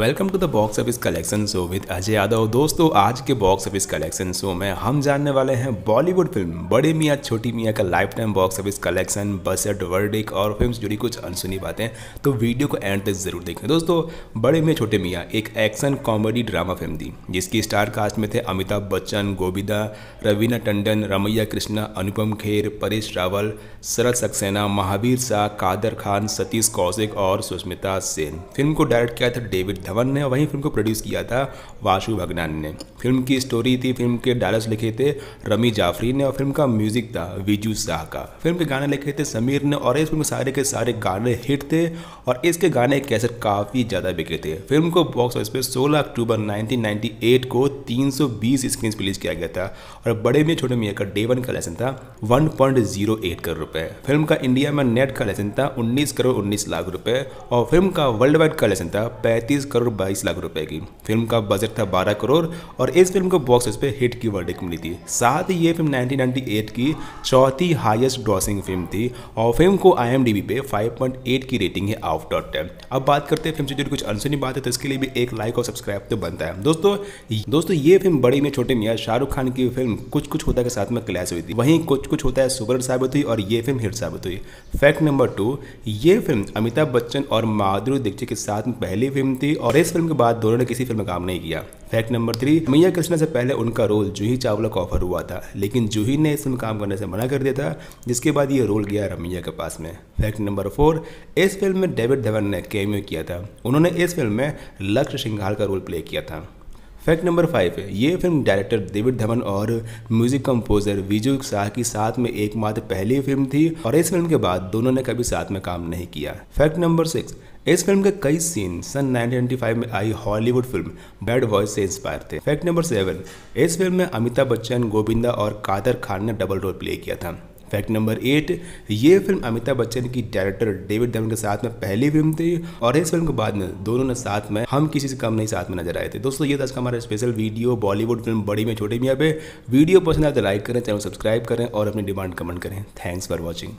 welcome to the box office collection show with Ajay Yadav दोस्तों आज के बॉक्स ऑफिस कलेक्शन शो में हम जानने वाले हैं बॉलीवुड फिल्म बड़े मियाँ छोटी मियाँ का lifetime box office collection budget verdict और फिल्म जुड़ी कुछ अनसुनी बातें तो वीडियो को एंड तक जरूर देखें दोस्तों बड़े मियाँ छोटे मियाँ एक एक्शन कॉमेडी ड्रामा फिल्म थी जिसकी स्टार कास्ट में थे अमिताभ बच्चन गोविंदा रवीना टंडन रमैया कृष्णा अनुपम खेर परेश रावल शरद सक्सेना महावीर शाह कादर खान सतीश कौशिक और सुष्मिता सेन फिल्म को डायरेक्ट किया था डेविड धवन ने वहीं फिल्म को प्रोड्यूस किया था वाशु भगनान ने फिल्म की स्टोरी थी फिल्म के डायलॉग्स लिखे थे रमी जाफरी ने और फिल्म का म्यूजिक था विजू शाह का फिल्म के गाने लिखे थे समीर ने और इस फिल्म सारे के सारे गाने हिट थे और इसके गाने कैसे काफ़ी ज़्यादा बिके थे फिल्म को बॉक्स ऑफिस पर सोलह अक्टूबर नाइनटीन को तीन स्क्रीन रिलीज किया गया था और बड़े में छोटे मियाँ का डे वन का लेसन था वन करोड़ रुपये फिल्म का इंडिया में नेट का लेसन था उन्नीस करोड़ उन्नीस लाख रुपए और फिल्म का वर्ल्ड वाइड का लेसन था 35 करोड़ बाईस लाख रुपए की फिल्म का बजट था बारह करोड़ और इस फिल्म को बॉक्स ऑफिस पे हिट की वर्डिक मिली थी साथ ही ये फिल्म 1998 की चौथी हाईएस्ट ग्रॉसिंग फिल्म थी और फिल्म को आई पे 5.8 की रेटिंग है आउट डॉट टेन अब बात करते हैं फिल्म से जुड़ी कुछ अनसुनी बात है तो इसके लिए भी एक लाइक और सब्सक्राइब तो बनता है दोस्तों दोस्तों ये फिल्म बड़ी में छोटे मियाँ शाहरुख खान की फिल्म कुछ कुछ होता के साथ में क्लैश हुई थी वहीं कुछ कुछ होता है सुपर साबित हुई और ये फिल्म हिट साबित हुई फैक्ट नंबर टू ये फिल्म अमिताभ बच्चन और माधुरी दीक्षित के साथ में पहली फिल्म थी थ्री और इस फिल्म के बाद दोनों ने किसी फिल्म में काम नहीं किया फैक्ट नंबर थ्री मैया कृष्णा से पहले उनका रोल जूही चावला को ऑफर हुआ था लेकिन जूही ने इस फिल्म काम करने से मना कर दिया था जिसके बाद ये रोल गया रमैया के पास में फैक्ट नंबर फोर इस फिल्म में डेविड धवन ने कैम्यू किया था उन्होंने इस फिल्म में लक्ष्य सिंघाल का रोल प्ले किया था फैक्ट नंबर फाइव है ये फिल्म डायरेक्टर डेविड धवन और म्यूजिक कंपोजर विजू शाह की साथ में एकमात्र पहली फिल्म थी और इस फिल्म के बाद दोनों ने कभी साथ में काम नहीं किया फैक्ट नंबर सिक्स इस फिल्म के कई सीन सन 1995 में आई हॉलीवुड फिल्म बैड बॉयज से इंस्पायर थे फैक्ट नंबर सेवन इस फिल्म में अमिताभ बच्चन गोविंदा और कादर खान ने डबल रोल प्ले किया था फैक्ट नंबर एट ये फिल्म अमिताभ बच्चन की डायरेक्टर डेविड धवन के साथ में पहली फिल्म थी और इस फिल्म के बाद में दोनों ने साथ में हम किसी से कम नहीं साथ में नजर आए थे दोस्तों ये था का हमारा स्पेशल वीडियो बॉलीवुड फिल्म बड़ी में छोटी मियाँ पे वीडियो पसंद आए तो लाइक करें चैनल सब्सक्राइब करें और अपनी डिमांड कमेंट करें थैंक्स फॉर वॉचिंग